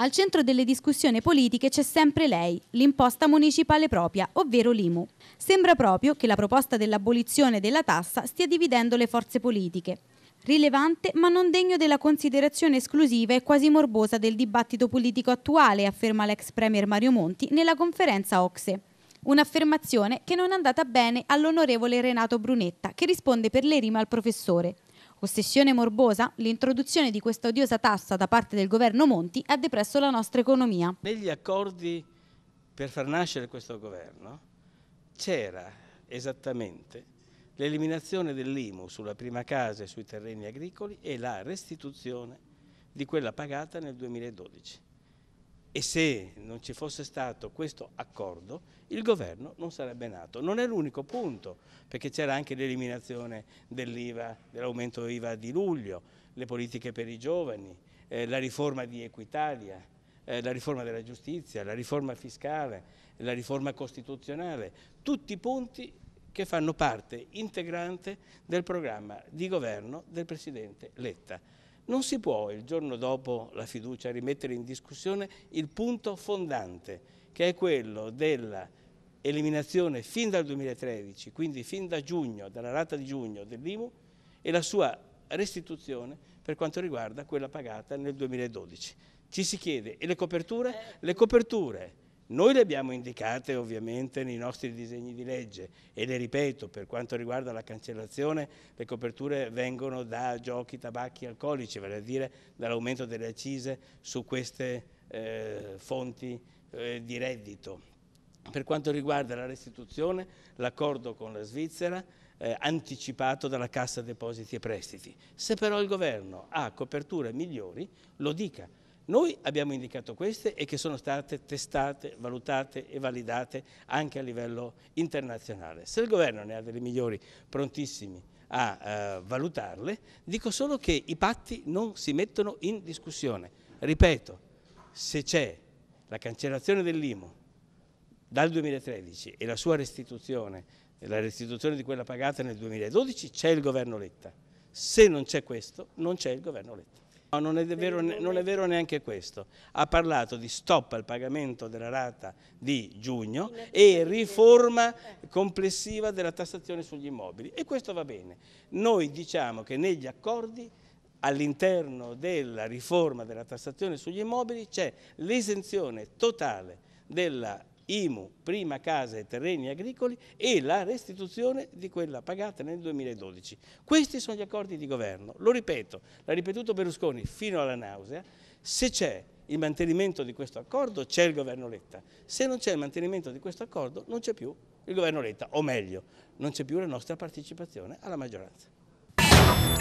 Al centro delle discussioni politiche c'è sempre lei, l'imposta municipale propria, ovvero l'IMU. Sembra proprio che la proposta dell'abolizione della tassa stia dividendo le forze politiche. Rilevante ma non degno della considerazione esclusiva e quasi morbosa del dibattito politico attuale, afferma l'ex premier Mario Monti nella conferenza Ocse. Un'affermazione che non è andata bene all'onorevole Renato Brunetta, che risponde per le rime al professore. Ossessione morbosa, l'introduzione di questa odiosa tassa da parte del governo Monti ha depresso la nostra economia. Negli accordi per far nascere questo governo c'era esattamente l'eliminazione dell'IMU sulla prima casa e sui terreni agricoli e la restituzione di quella pagata nel 2012. E se non ci fosse stato questo accordo, il governo non sarebbe nato. Non è l'unico punto, perché c'era anche l'eliminazione dell'IVA, dell'aumento IVA di luglio, le politiche per i giovani, eh, la riforma di Equitalia, eh, la riforma della giustizia, la riforma fiscale, la riforma costituzionale, tutti punti che fanno parte integrante del programma di governo del Presidente Letta. Non si può il giorno dopo la fiducia rimettere in discussione il punto fondante, che è quello della eliminazione fin dal 2013, quindi fin da giugno, dalla rata di giugno dell'IMU e la sua restituzione per quanto riguarda quella pagata nel 2012. Ci si chiede, e le coperture? Eh. Le coperture noi le abbiamo indicate ovviamente nei nostri disegni di legge e le ripeto, per quanto riguarda la cancellazione, le coperture vengono da giochi, tabacchi, alcolici, vale a dire dall'aumento delle accise su queste eh, fonti eh, di reddito. Per quanto riguarda la restituzione, l'accordo con la Svizzera eh, anticipato dalla Cassa Depositi e Prestiti. Se però il Governo ha coperture migliori, lo dica noi abbiamo indicato queste e che sono state testate, valutate e validate anche a livello internazionale. Se il governo ne ha delle migliori prontissimi a eh, valutarle, dico solo che i patti non si mettono in discussione. Ripeto, se c'è la cancellazione dell'IMU dal 2013 e la sua restituzione, la restituzione di quella pagata nel 2012, c'è il governo Letta. Se non c'è questo, non c'è il governo Letta. No, non è, vero, non è, vero, neanche questo. Ha parlato di stop al pagamento della rata di giugno e riforma complessiva della tassazione sugli immobili. E questo va bene. Noi diciamo che negli accordi all'interno della riforma della tassazione sugli immobili c'è l'esenzione totale della IMU, prima casa e terreni agricoli e la restituzione di quella pagata nel 2012. Questi sono gli accordi di governo. Lo ripeto, l'ha ripetuto Berlusconi fino alla nausea, se c'è il mantenimento di questo accordo c'è il governo Letta, se non c'è il mantenimento di questo accordo non c'è più il governo Letta, o meglio, non c'è più la nostra partecipazione alla maggioranza.